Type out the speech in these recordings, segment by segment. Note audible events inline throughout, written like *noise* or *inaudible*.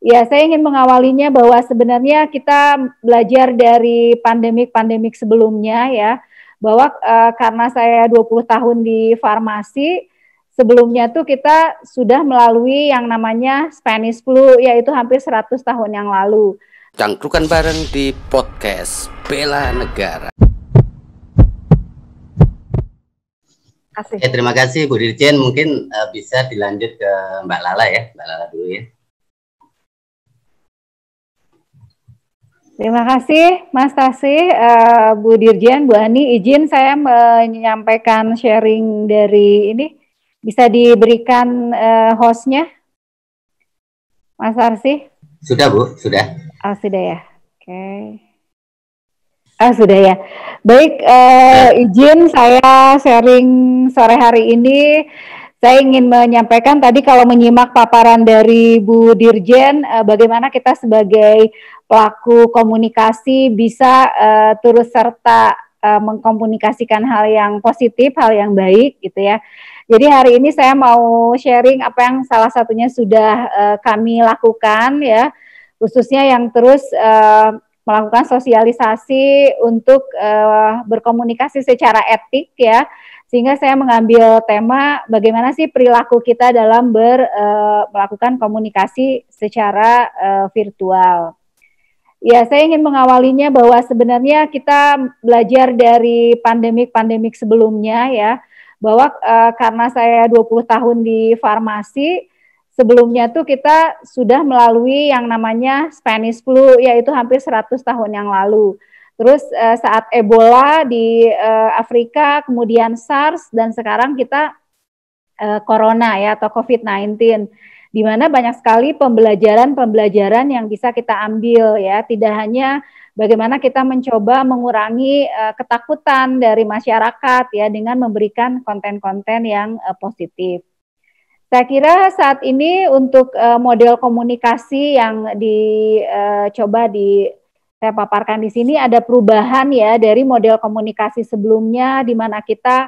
Ya, saya ingin mengawalinya bahwa sebenarnya kita belajar dari pandemik-pandemik sebelumnya ya, bahwa uh, karena saya 20 tahun di farmasi, sebelumnya tuh kita sudah melalui yang namanya Spanish flu yaitu hampir 100 tahun yang lalu. Cangkrukan bareng di podcast Bela Negara. Kasih. Ya, terima kasih Bu Dirjen, mungkin uh, bisa dilanjut ke Mbak Lala ya, Mbak Lala dulu ya. Terima kasih Mas Tasih, uh, Bu Dirjen, Bu Ani. Izin saya menyampaikan sharing dari ini. Bisa diberikan uh, hostnya? Mas Arsi? Sudah Bu, sudah. Oh, sudah ya. Oke. Okay. Ah, sudah ya. Baik, eh, ya. izin saya sharing sore hari ini. Saya ingin menyampaikan tadi kalau menyimak paparan dari Bu Dirjen, eh, bagaimana kita sebagai pelaku komunikasi bisa uh, turut serta uh, mengkomunikasikan hal yang positif, hal yang baik gitu ya. Jadi hari ini saya mau sharing apa yang salah satunya sudah uh, kami lakukan ya, khususnya yang terus uh, melakukan sosialisasi untuk uh, berkomunikasi secara etik ya. Sehingga saya mengambil tema bagaimana sih perilaku kita dalam ber, uh, melakukan komunikasi secara uh, virtual. Ya, saya ingin mengawalinya bahwa sebenarnya kita belajar dari pandemik-pandemik sebelumnya ya, bahwa uh, karena saya 20 tahun di farmasi, sebelumnya tuh kita sudah melalui yang namanya Spanish flu yaitu hampir 100 tahun yang lalu. Terus uh, saat Ebola di uh, Afrika, kemudian SARS dan sekarang kita corona ya atau COVID-19 di mana banyak sekali pembelajaran-pembelajaran yang bisa kita ambil ya, tidak hanya bagaimana kita mencoba mengurangi uh, ketakutan dari masyarakat ya dengan memberikan konten-konten yang uh, positif. Saya kira saat ini untuk uh, model komunikasi yang dicoba uh, di saya paparkan di sini ada perubahan ya dari model komunikasi sebelumnya di mana kita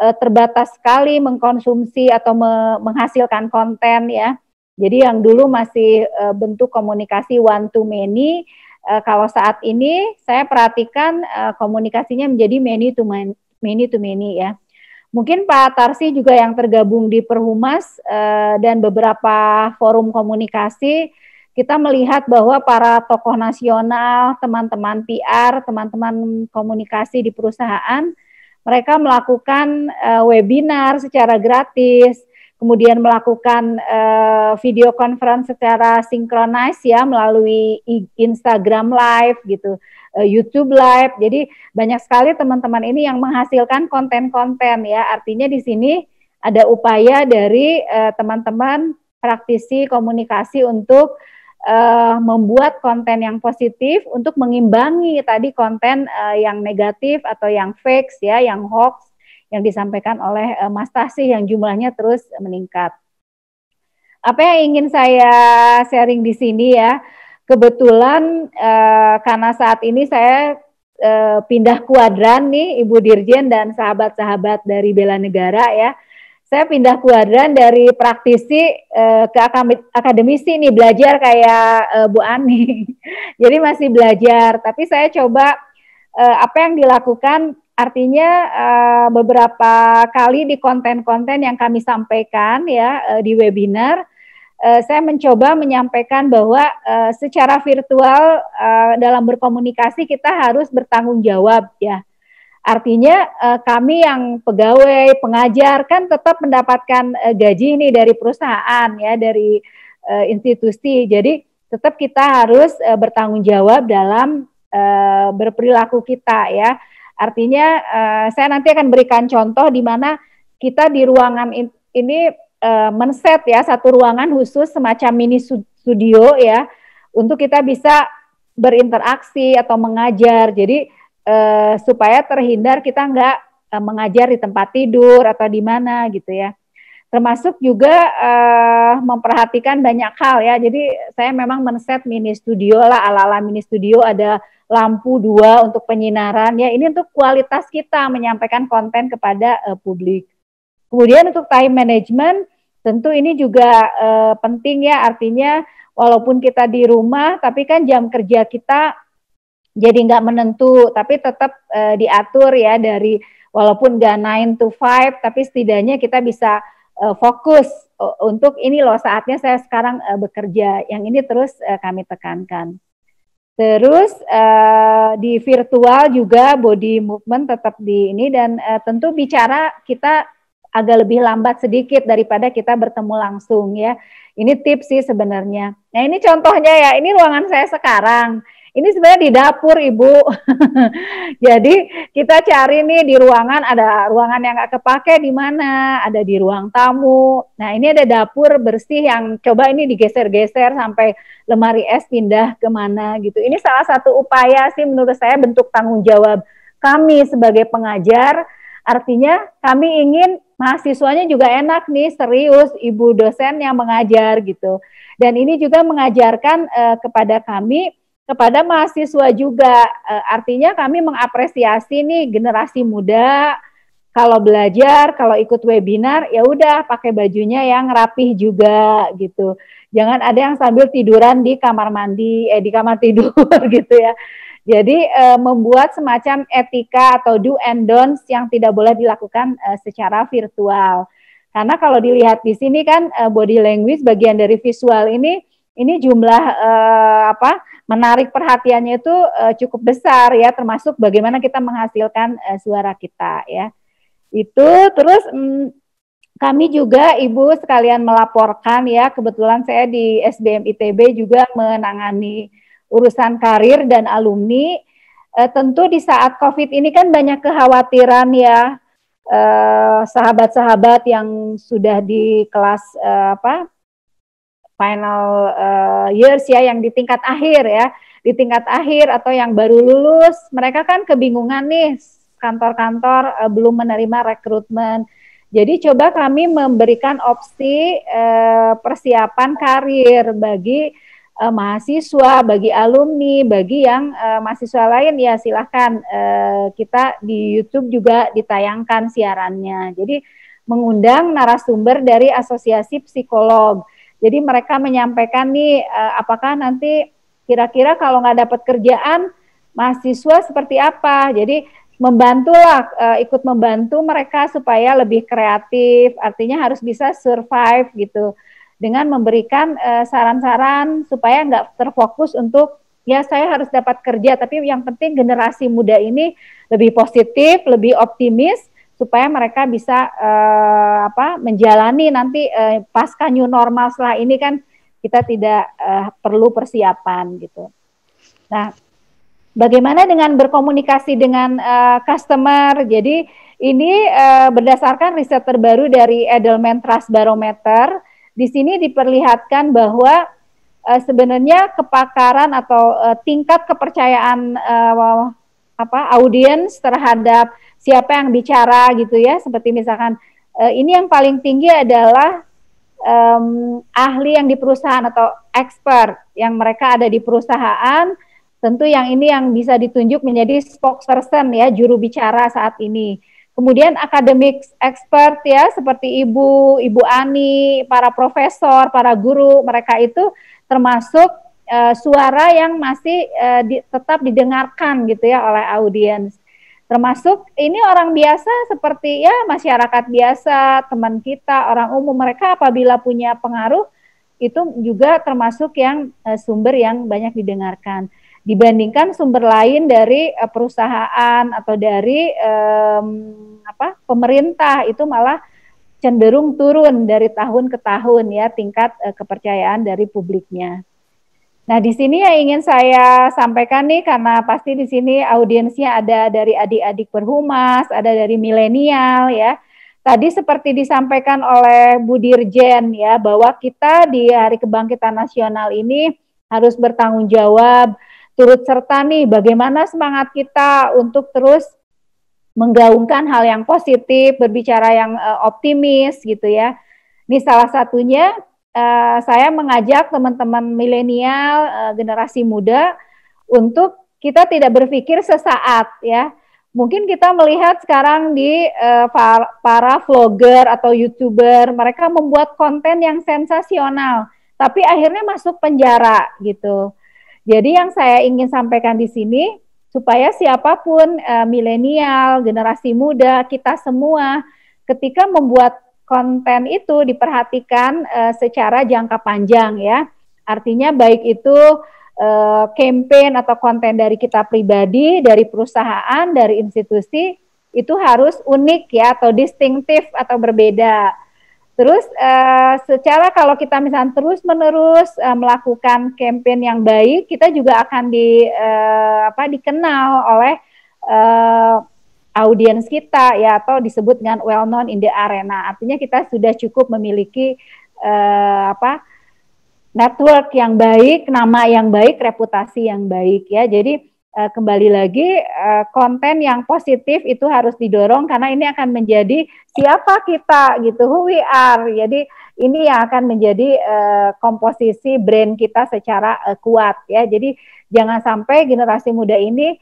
uh, terbatas sekali mengkonsumsi atau me menghasilkan konten ya. Jadi yang dulu masih uh, bentuk komunikasi one to many, uh, kalau saat ini saya perhatikan uh, komunikasinya menjadi many to many, many to many ya. Mungkin Pak Tarsi juga yang tergabung di Perhumas uh, dan beberapa forum komunikasi kita melihat bahwa para tokoh nasional, teman-teman PR, teman-teman komunikasi di perusahaan mereka melakukan uh, webinar secara gratis, kemudian melakukan uh, video conference secara sinkronis ya melalui Instagram Live gitu, uh, YouTube Live. Jadi banyak sekali teman-teman ini yang menghasilkan konten-konten ya. Artinya di sini ada upaya dari teman-teman uh, teman -teman praktisi komunikasi untuk uh, membuat konten yang positif untuk mengimbangi tadi konten uh, yang negatif atau yang fake ya, yang hoax yang disampaikan oleh uh, Mas Tasih yang jumlahnya terus meningkat. Apa yang ingin saya sharing di sini ya? Kebetulan uh, karena saat ini saya uh, pindah kuadran nih Ibu Dirjen dan sahabat-sahabat dari Bela Negara ya saya pindah kuadran dari praktisi uh, ke akademisi nih belajar kayak uh, Bu Ani. *laughs* Jadi masih belajar, tapi saya coba uh, apa yang dilakukan artinya uh, beberapa kali di konten-konten yang kami sampaikan ya uh, di webinar uh, saya mencoba menyampaikan bahwa uh, secara virtual uh, dalam berkomunikasi kita harus bertanggung jawab ya Artinya eh, kami yang pegawai, pengajar kan tetap mendapatkan eh, gaji ini dari perusahaan ya, dari eh, institusi. Jadi tetap kita harus bertanggung jawab dalam berperilaku kita ya. Artinya saya nanti akan berikan contoh di mana kita di ruangan ini men menset ya satu ruangan khusus semacam mini studio ya untuk kita bisa berinteraksi atau mengajar. Jadi eh, supaya terhindar kita nggak eh, mengajar di tempat tidur atau di mana gitu ya. Termasuk juga eh, memperhatikan banyak hal ya. Jadi saya memang men set mini studio lah ala-ala mini studio ada lampu dua untuk penyinaran ya. Ini untuk kualitas kita menyampaikan konten kepada eh, publik. Kemudian untuk time management tentu ini juga eh, penting ya artinya walaupun kita di rumah tapi kan jam kerja kita jadi nggak menentu tapi tetap uh, diatur ya dari walaupun nggak 9 to 5 tapi setidaknya kita bisa uh, fokus untuk ini loh saatnya saya sekarang uh, bekerja yang ini terus uh, kami tekankan terus uh, di virtual juga body movement tetap di ini dan uh, tentu bicara kita agak lebih lambat sedikit daripada kita bertemu langsung ya. Ini tips sih sebenarnya. Nah ini contohnya ya, ini ruangan saya sekarang. Ini sebenarnya di dapur Ibu. *laughs* Jadi kita cari nih di ruangan ada ruangan yang nggak kepake di mana, ada di ruang tamu. Nah ini ada dapur bersih yang coba ini digeser-geser sampai lemari es pindah kemana gitu. Ini salah satu upaya sih menurut saya bentuk tanggung jawab kami sebagai pengajar. Artinya kami ingin mahasiswanya juga enak nih, serius, ibu dosen yang mengajar gitu. Dan ini juga mengajarkan uh, kepada kami kepada mahasiswa juga. E, artinya kami mengapresiasi nih generasi muda kalau belajar, kalau ikut webinar ya udah pakai bajunya yang rapih juga gitu. Jangan ada yang sambil tiduran di kamar mandi eh di kamar tidur *laughs* gitu ya. Jadi e, membuat semacam etika atau do and don'ts yang tidak boleh dilakukan e, secara virtual. Karena kalau dilihat di sini kan e, body language bagian dari visual ini ini jumlah eh, apa menarik perhatiannya itu eh, cukup besar ya termasuk bagaimana kita menghasilkan eh, suara kita ya itu terus mm, kami juga ibu sekalian melaporkan ya kebetulan saya di SBM ITB juga menangani urusan karir dan alumni e, tentu di saat COVID ini kan banyak kekhawatiran ya eh, sahabat-sahabat yang sudah di kelas eh, apa final uh, years ya yang di tingkat akhir ya di tingkat akhir atau yang baru lulus mereka kan kebingungan nih kantor-kantor uh, belum menerima rekrutmen jadi coba kami memberikan opsi uh, persiapan karir bagi uh, mahasiswa bagi alumni bagi yang uh, mahasiswa lain ya silahkan uh, kita di YouTube juga ditayangkan siarannya jadi mengundang narasumber dari asosiasi psikolog jadi mereka menyampaikan nih eh, apakah nanti kira-kira kalau nggak dapat kerjaan mahasiswa seperti apa. Jadi membantulah uh, ikut membantu mereka supaya lebih kreatif artinya harus bisa survive gitu dengan memberikan eh, saran-saran uh, supaya nggak terfokus untuk ya saya harus dapat kerja tapi yang penting generasi muda ini lebih positif lebih optimis supaya mereka bisa uh, apa menjalani nanti uh, pasca new normal setelah ini kan kita tidak uh, perlu persiapan gitu. Nah, bagaimana dengan berkomunikasi dengan uh, customer? Jadi ini uh, berdasarkan riset terbaru dari Edelman Trust Barometer. Di sini diperlihatkan bahwa uh, sebenarnya kepakaran atau uh, tingkat kepercayaan uh, apa audiens terhadap siapa yang bicara gitu ya seperti misalkan uh, ini yang paling tinggi adalah um, ahli yang di perusahaan atau expert yang mereka ada di perusahaan tentu yang ini yang bisa ditunjuk menjadi spokesperson ya juru bicara saat ini kemudian akademik expert ya seperti ibu, ibu Ani, para profesor, para guru, mereka itu termasuk uh, suara yang masih uh, di, tetap didengarkan gitu ya oleh audiens termasuk ini orang biasa seperti ya masyarakat biasa, teman kita, orang umum mereka apabila punya pengaruh itu juga termasuk yang e, sumber yang banyak didengarkan dibandingkan sumber lain dari e, perusahaan atau dari e, apa pemerintah itu malah cenderung turun dari tahun ke tahun ya tingkat e, kepercayaan dari publiknya. Nah, di sini yang ingin saya sampaikan nih, karena pasti di sini audiensnya ada dari adik-adik berhumas, ada dari milenial ya. Tadi seperti disampaikan oleh Bu Dirjen ya, bahwa kita di Hari Kebangkitan Nasional ini harus bertanggung jawab, turut serta nih bagaimana semangat kita untuk terus menggaungkan hal yang positif, berbicara yang eh, optimis gitu ya. Ini salah satunya Eh, saya mengajak teman-teman milenial, uh, generasi muda untuk kita tidak berpikir sesaat ya. Mungkin kita melihat sekarang di uh, para vlogger atau youtuber, mereka membuat konten yang sensasional, tapi akhirnya masuk penjara gitu. Jadi yang saya ingin sampaikan di sini supaya siapapun uh, milenial, generasi muda, kita semua ketika membuat konten itu diperhatikan uh, secara jangka panjang ya. Artinya baik itu uh, campaign atau konten dari kita pribadi, dari perusahaan, dari institusi itu harus unik ya atau distintif atau berbeda. Terus uh, secara kalau kita misalnya terus menerus uh, melakukan campaign yang baik, kita juga akan di uh, apa dikenal oleh uh, audiens kita ya atau disebut dengan well known in the arena. Artinya kita sudah cukup memiliki uh, apa network yang baik, nama yang baik, reputasi yang baik ya. Jadi uh, kembali lagi uh, konten yang positif itu harus didorong karena ini akan menjadi siapa kita gitu, who we are. Jadi ini yang akan menjadi uh, komposisi brand kita secara uh, kuat ya. Jadi jangan sampai generasi muda ini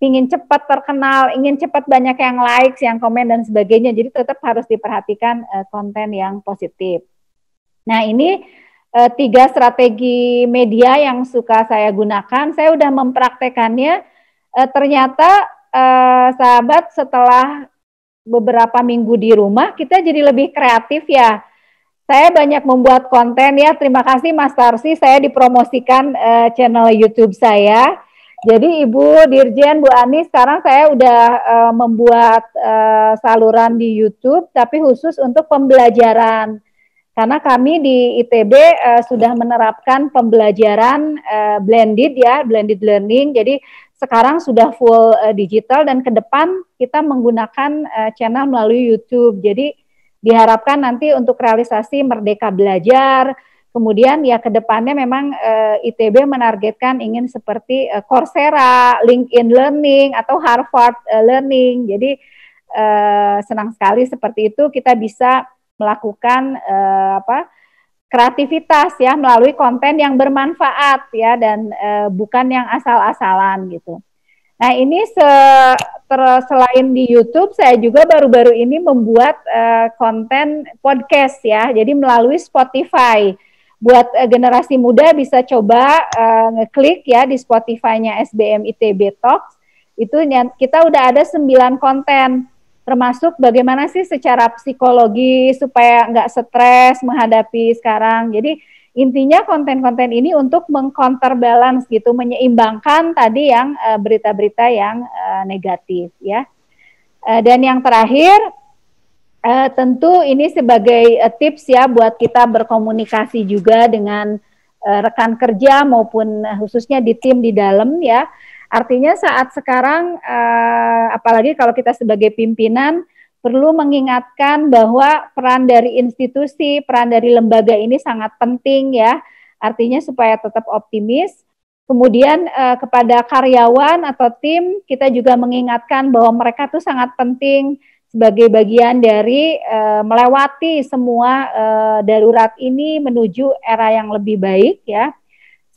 ingin cepat terkenal, ingin cepat banyak yang likes, yang komen dan sebagainya. Jadi tetap harus diperhatikan uh, konten yang positif. Nah ini uh, tiga strategi media yang suka saya gunakan. Saya sudah mempraktekannya. Uh, ternyata uh, sahabat setelah beberapa minggu di rumah kita jadi lebih kreatif ya. Saya banyak membuat konten ya. Terima kasih Mas Tarsi, saya dipromosikan uh, channel YouTube saya jadi Ibu Dirjen Bu Ani sekarang saya udah uh, membuat uh, saluran di YouTube tapi khusus untuk pembelajaran. Karena kami di ITB uh, eh, sudah menerapkan pembelajaran uh, blended ya, blended learning. Jadi sekarang sudah full uh, digital dan ke depan kita menggunakan uh, channel melalui YouTube. Jadi diharapkan nanti untuk realisasi Merdeka Belajar Kemudian ya ke depannya memang e, eh, ITB menargetkan ingin seperti e, Coursera, LinkedIn Learning atau Harvard e, Learning. Jadi e, senang sekali seperti itu kita bisa melakukan e, apa kreativitas ya melalui konten yang bermanfaat ya dan e, bukan yang asal-asalan gitu. Nah, ini se ter, selain di YouTube, saya juga baru-baru ini membuat uh, konten podcast ya, jadi melalui Spotify buat uh, generasi muda bisa coba uh, ngeklik ya di Spotify-nya SBM ITB Talks. Itu kita udah ada sembilan konten termasuk bagaimana sih secara psikologi supaya nggak stres menghadapi sekarang. Jadi intinya konten-konten ini untuk meng balance gitu, menyeimbangkan tadi yang eh, berita-berita uh, yang uh, negatif ya. dan yang terakhir Uh, tentu ini sebagai uh, tips ya buat kita berkomunikasi juga dengan uh, rekan kerja maupun khususnya di tim di dalam ya. Artinya saat sekarang uh, apalagi kalau kita sebagai pimpinan perlu mengingatkan bahwa peran dari institusi, peran dari lembaga ini sangat penting ya. Artinya supaya tetap optimis. Kemudian uh, kepada karyawan atau tim kita juga mengingatkan bahwa mereka tuh sangat penting sebagai bagian dari uh, melewati semua uh, darurat ini menuju era yang lebih baik ya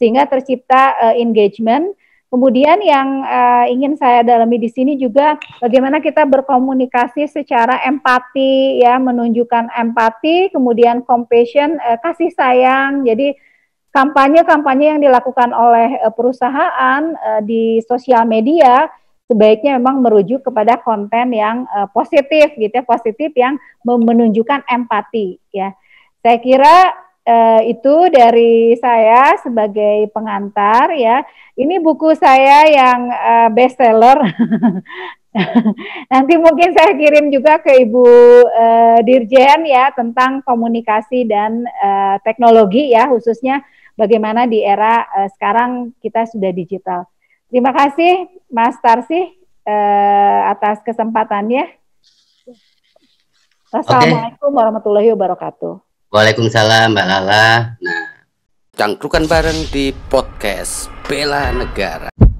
sehingga tercipta uh, engagement. Kemudian yang uh, ingin saya dalami di sini juga bagaimana kita berkomunikasi secara empati ya menunjukkan empati, kemudian compassion uh, kasih sayang. Jadi kampanye-kampanye yang dilakukan oleh perusahaan uh, di sosial media sebaiknya memang merujuk kepada konten yang uh, positif gitu ya, positif yang menunjukkan empati ya. Saya kira uh, itu dari saya sebagai pengantar ya. Ini buku saya yang uh, bestseller. *laughs* Nanti mungkin saya kirim juga ke Ibu uh, Dirjen ya tentang komunikasi dan uh, teknologi ya khususnya bagaimana di era uh, sekarang kita sudah digital. Terima kasih Mas Tarsi eh, atas kesempatannya. Assalamualaikum okay. warahmatullahi wabarakatuh. Waalaikumsalam Mbak Lala. Nah, cangkrukan bareng di podcast Bela Negara.